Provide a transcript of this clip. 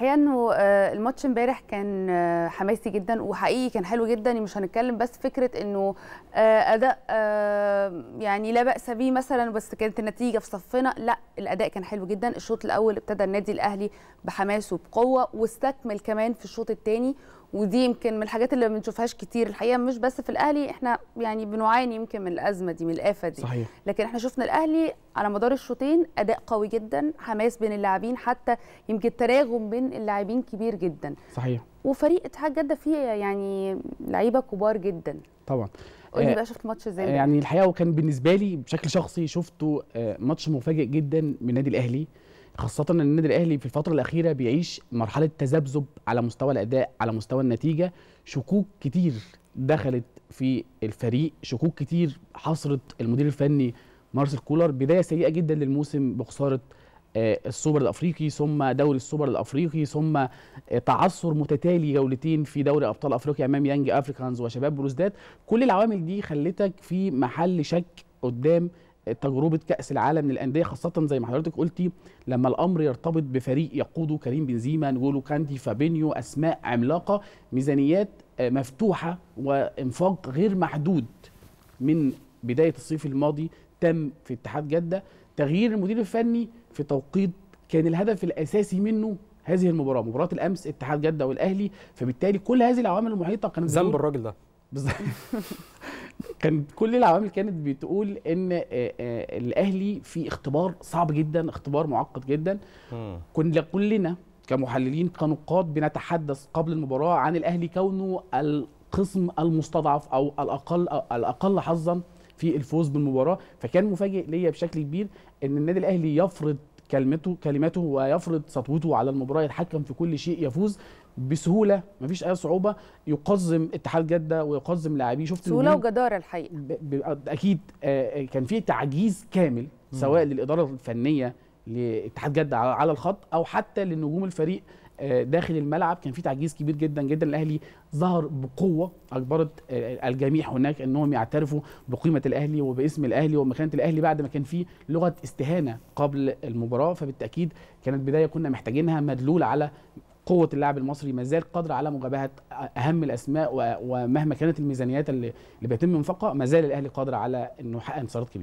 هي انه آه، الماتش امبارح كان آه، حماسي جدا وحقيقي كان حلو جدا مش هنتكلم بس فكره انه آه، اداء يعني لا باس به مثلا بس كانت النتيجه في صفنا لا الاداء كان حلو جدا الشوط الاول ابتدى النادي الاهلي بحماس وبقوه واستكمل كمان في الشوط الثاني ودي يمكن من الحاجات اللي ما بنشوفهاش كتير الحقيقه مش بس في الاهلي احنا يعني بنعاني يمكن من الازمه دي من الافه دي صحيح. لكن احنا شفنا الاهلي على مدار الشوطين اداء قوي جدا حماس بين اللاعبين حتى يمكن تراغم بين اللاعبين كبير جدا صحيح وفريق اتحاد جده فيه يعني لعيبه كبار جدا طبعا قول لي آه، بقى شفت ماتش ازاي يعني الحقيقه وكان بالنسبه لي بشكل شخصي شفته آه، ماتش مفاجئ جدا من النادي الاهلي خاصة ان النادي الاهلي في الفترة الأخيرة بيعيش مرحلة تذبذب على مستوى الأداء على مستوى النتيجة شكوك كتير دخلت في الفريق شكوك كتير حصرت المدير الفني مارسيل كولر بداية سيئة جدا للموسم بخسارة آه، السوبر الافريقي ثم دوري السوبر الافريقي ثم آه، تعثر متتالي جولتين في دوري ابطال افريقيا امام يانج افريكانز وشباب بلوزداد كل العوامل دي خلتك في محل شك قدام تجربه كاس العالم للانديه خاصه زي ما حضرتك قلتي لما الامر يرتبط بفريق يقوده كريم بنزيما نجولو كاندي فابينيو اسماء عملاقه ميزانيات آه، مفتوحه وانفاق غير محدود من بدايه الصيف الماضي تم في اتحاد جده تغيير المدير الفني في توقيت كان الهدف الاساسي منه هذه المباراه مباراه الامس اتحاد جده والاهلي فبالتالي كل هذه العوامل المحيطه كانت ذنب الراجل ده بالظبط كان كل العوامل كانت بتقول ان آه، آه، الاهلي في اختبار صعب جدا اختبار معقد جدا كنا كلنا كمحللين كنقاد بنتحدث قبل المباراه عن الاهلي كونه القسم المستضعف او الاقل الاقل حظا في الفوز بالمباراه فكان مفاجئ ليا بشكل كبير ان النادي الاهلي يفرض كلمته كلماته ويفرض سطوته على المباراه يتحكم في كل شيء يفوز بسهوله مفيش اي صعوبه يقزم اتحاد جده ويقزم لاعبيه شفت سهوله وجداره الحقيقه اكيد آه، آه، كان في تعجيز كامل سواء للاداره الفنيه لاتحاد جده على الخط او حتى لنجوم الفريق آه، داخل الملعب كان في تعجيز كبير جدا جدا الاهلي ظهر بقوه اجبرت آه، الجميع هناك انهم يعترفوا بقيمه الاهلي وباسم الاهلي ومكانه الاهلي بعد ما كان في لغه استهانه قبل المباراه فبالتاكيد كانت بدايه كنا محتاجينها مدلول على قوة اللاعب المصري ما زال قادر على مجابهة أهم الأسماء ومهما كانت الميزانيات اللي بيتم انفاقها ما زال الأهلي قادر على إنه يحقق انتصارات كبيرة